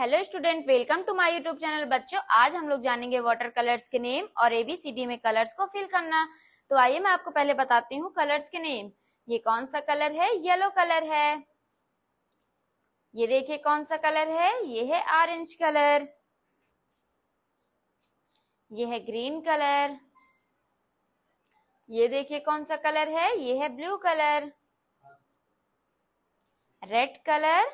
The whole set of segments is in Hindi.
hello student welcome to my YouTube channel बच्चों आज हम लोग जानेंगे वाटर कलर्स के नेम और एबीसीडी में कलर्स को फिल करना तो आइए मैं आपको पहले बताती हूँ कलर्स के नेम ये कौन सा कलर है येलो कलर है ये देखिए कौन सा कलर है ये है ऑरेंज कलर ये है ग्रीन कलर ये देखिए कौन सा कलर है ये है ब्लू कलर रेड कलर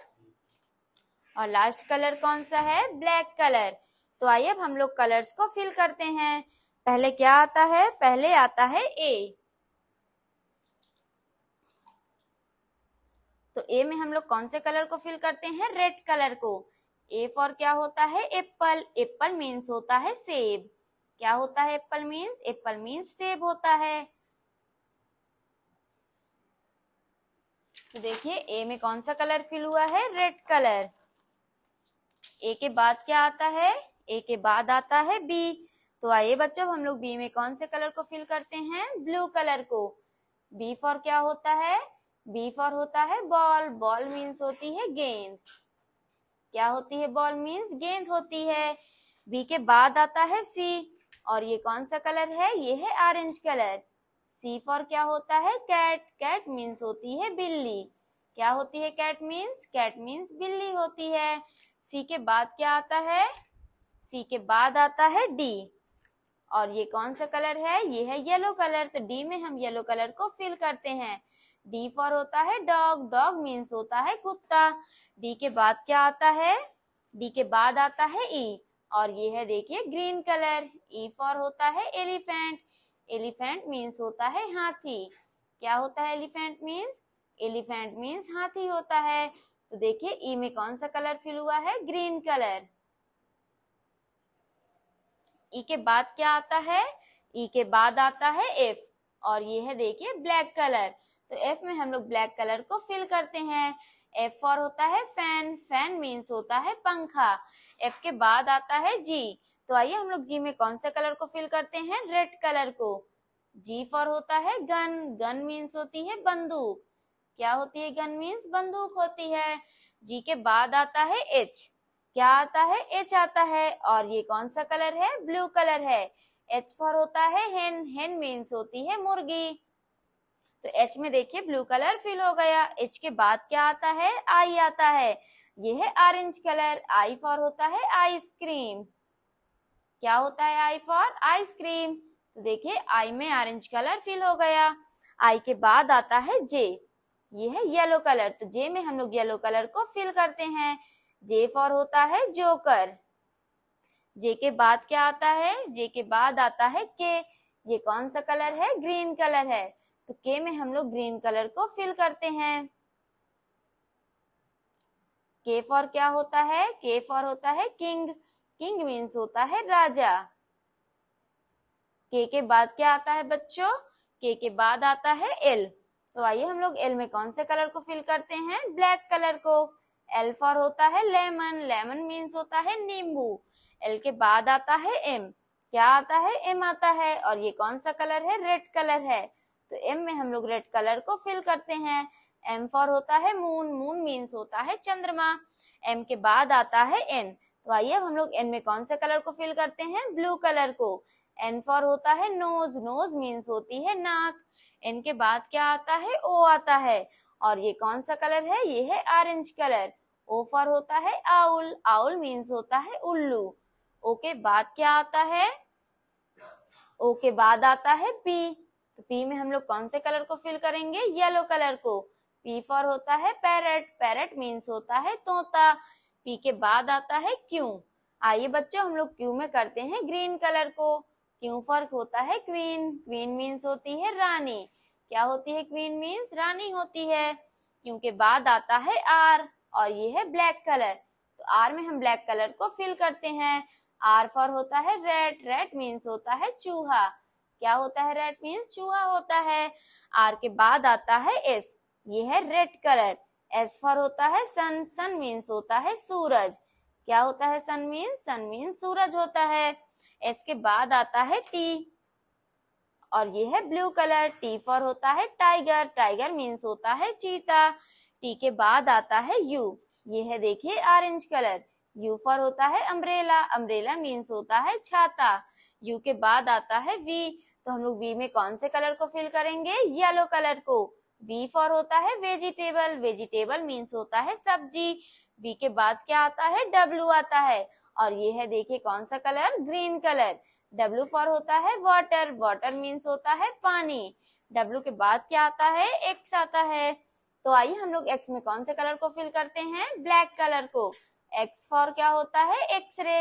और लास्ट कलर कौन सा है ब्लैक कलर तो आइए अब हम लोग कलर्स को फिल करते हैं पहले क्या आता है पहले आता है ए तो ए में हम लोग कौन से कलर को फिल करते हैं रेड कलर को ए फॉर क्या होता है एप्पल एप्पल मीन्स होता है सेब क्या होता है एप्पल मीन्स एप्पल मीन्स सेब होता है तो देखिए ए में कौन सा कलर फिल हुआ है रेड कलर ए के बाद क्या आता है ए के बाद आता है बी तो आइए बच्चों हम लोग बी में कौन से कलर को फिल करते हैं ब्लू कलर को बी फॉर क्या होता है बी फॉर होता है बॉल बॉल मीन्स होती है गेंद क्या होती है बॉल मीन्स गेंद होती है बी के बाद आता है सी और ये कौन सा कलर है ये है ऑरेंज कलर सी फॉर क्या होता है कैट कैट मीन्स होती है बिल्ली क्या होती है कैट मीन्स कैट मीन्स बिल्ली होती है सी के बाद क्या आता है सी के बाद आता है डी और ये कौन सा कलर है ये है येलो कलर तो डी में हम येलो कलर को फिल करते हैं डी फॉर होता है डॉग डॉग मीन्स होता है कुत्ता डी के बाद क्या आता है डी के बाद आता है ई e, और ये है देखिए green colour E e for होता है एलिफेंट एलिफेंट मीन्स होता है हाथी क्या होता है एलिफेंट मीन्स एलिफेंट मीन्स हाथी होता है तो देखिए ई e में कौन सा कलर फिल हुआ है ग्रीन कलर ई के बाद क्या आता है ई e के बाद आता है एफ और ये है देखिए ब्लैक कलर तो एफ में हम लोग ब्लैक कलर को फिल करते हैं एफ फॉर होता है फैन फैन मीन्स होता है पंखा एफ के बाद आता है जी तो आइए हम लोग जी में कौन से कलर को फिल करते हैं रेड कलर को जी फॉर होता है गन गन मीन्स होती है बंदूक क्या होती है गन मीन्स बंदूक होती है जी के बाद आता है एच क्या आता है एच आता है और ये कौन सा कलर है ब्लू कलर है एच फॉर होता है हेन हेन मीन्स होती है मुर्गी तो एच में देखिए ब्लू कलर फिल हो गया एच के बाद क्या आता है आई आता है ये है ऑरेंज कलर आई फॉर होता है आइसक्रीम क्या होता है आई फॉर आइसक्रीम तो देखिए आई में ऑरेंज कलर फिल हो गया आई के बाद आता है जे ये है येलो कलर तो जे में हम लोग येलो कलर को फिल करते हैं जे फॉर होता है जोकर जे के बाद क्या आता है जे के बाद आता है के ये कौन सा कलर है ग्रीन कलर है तो के में हम लोग ग्रीन कलर को फिल करते हैं के फॉर क्या होता है के फॉर होता है किंग किंग मीन्स होता है राजा के के बाद क्या आता है बच्चों के के बाद आता है एल तो आइए हम लोग एल में कौन से कलर को फिल करते हैं ब्लैक कलर को एल फॉर होता है लेमन लेमन मीन्स होता है नींबू एल के बाद आता है एम क्या आता है एम आता है और ये कौन सा कलर है रेड कलर है तो एम में हम लोग रेड कलर को फिल करते हैं एम फॉर होता है मून मून मीन्स होता है चंद्रमा एम के बाद आता है एन तो आइए हम लोग एन में कौन से कलर को फिल करते हैं ब्लू कलर को एन फॉर होता है नोज नोज मीन्स होती है नाक एन के बाद क्या आता है ओ आता है और ये कौन सा कलर है ये है ऑरेंज कलर ओ फॉर होता है आउल आउल मीन्स होता है उल्लू ओ के बाद क्या आता है ओ के बाद आता है पी तो पी में हम लोग कौन से कलर को फिल करेंगे येलो कलर को पी फॉर होता है पैरट पैरट मीन्स होता है तोता पी के बाद आता है क्यू आइए बच्चों हम लोग क्यू में करते हैं ग्रीन कलर को क्यों फर्क होता है क्वीन क्वीन मीन्स होती है रानी क्या होती है क्वीन मीन्स रानी होती है क्योंकि बाद आता है आर और ये है ब्लैक कलर तो आर में हम ब्लैक कलर को फिल करते हैं आर फॉर होता है रेड रेड मीन्स होता है चूहा क्या होता है रेड मीन्स चूहा होता है आर के बाद आता है एस ये है रेड कलर एस फॉर होता है सन सन मीन्स होता है सूरज क्या होता है सन मीन्स सन मीन्स सूरज होता है एस के बाद आता है टी और ये है ब्लू कलर टी फॉर होता है टाइगर टाइगर मीन्स होता है चीता टी के बाद आता है यू ये है देखिए ऑरेंज कलर यू फॉर होता है अम्ब्रेला अम्ब्रेला मीन्स होता है छाता यू के बाद आता है वी तो हम लोग वी में कौन से कलर को फिल करेंगे येलो कलर को वी फॉर होता है वेजिटेबल वेजिटेबल मीन्स होता है सब्जी वी के बाद क्या आता है डब्लू आता है और ये है देखिए कौन सा colour green colour W for होता है वाटर वाटर मीन्स होता है पानी डब्लू के बाद क्या आता है एक्स आता है तो आइए हम लोग एक्स में कौन से कलर को फिल करते हैं ब्लैक कलर को एक्स फॉर क्या होता है एक्सरे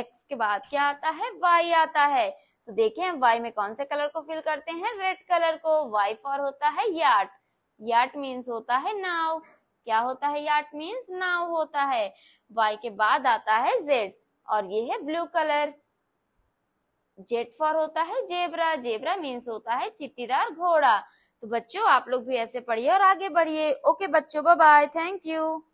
एक्स के बाद क्या आता है वाई आता है तो देखें हम वाई में कौन से कलर को फिल करते हैं रेड कलर को वाई फॉर होता है याट याट मीन्स होता है नाव क्या होता है याट मीन्स नाव होता है वाई के बाद आता है जेड और ये है ब्लू कलर जेट फॉर होता है जेबरा जेबरा मीन्स होता है चिट्टीदार घोड़ा तो बच्चों आप लोग भी ऐसे पढ़िए और आगे बढ़िए ओके बच्चों बाय थैंक यू